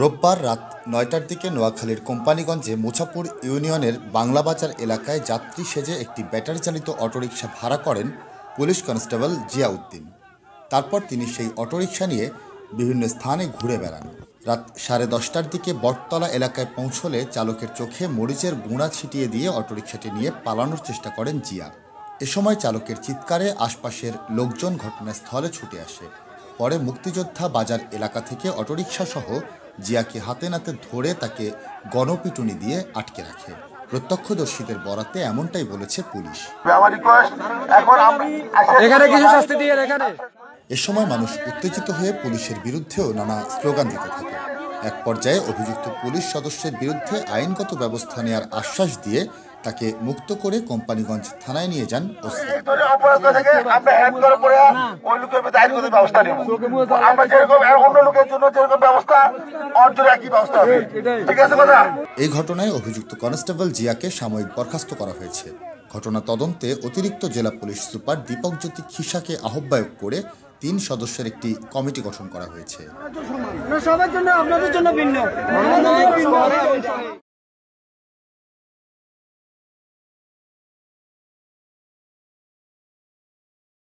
রোববার রাত নয়টার দিকে নোয়াখালীর কোম্পানিগঞ্জে মুছাপুর ইউনিয়নের বাংলাবাজার এলাকায় যাত্রী সেজে একটি ব্যাটারি চালিত অটোরিকশা ভাড়া করেন পুলিশ কনস্টেবল জিয়াউদ্দিন তারপর তিনি সেই অটোরিকশা নিয়ে বিভিন্ন স্থানে ঘুরে বেড়ান রাত সাড়ে দশটার দিকে বটতলা এলাকায় পৌঁছলে চালকের চোখে মরিচের গুঁড়া ছিটিয়ে দিয়ে অটোরিকশাটি নিয়ে পালানোর চেষ্টা করেন জিয়া এ সময় চালকের চিৎকারে আশপাশের লোকজন ঘটনাস্থলে ছুটে আসে পরে মুক্তিযোদ্ধা বাজার এলাকা থেকে অটোরিকশাসহ জিয়াকে হাতে নাতে ধরে তাকে গণপিটুনি দিয়ে আটকে রাখে প্রত্যক্ষদর্শীদের বরাতে এমনটাই বলেছে পুলিশ এ সময় মানুষ উত্তেজিত হয়ে পুলিশের বিরুদ্ধেও নানা স্লোগান দিতে থাকে এক পর্যায়ে অভিযুক্ত পুলিশ সদস্যের বিরুদ্ধে আইনগত ব্যবস্থা নেয়ার আশ্বাস দিয়ে তাকে মুক্ত করে কোম্পানিগঞ্জ থানায় নিয়ে যান এই ঘটনায় অভিযুক্ত কনস্টেবল জিয়াকে সাময়িক বরখাস্ত করা হয়েছে ঘটনা তদন্তে অতিরিক্ত জেলা পুলিশ সুপার দীপক জ্যোতি খিসাকে আহ্বায়ক করে তিন সদস্যের একটি কমিটি গঠন করা হয়েছে সবার জন্য আপনাদের জন্য ভিন্ন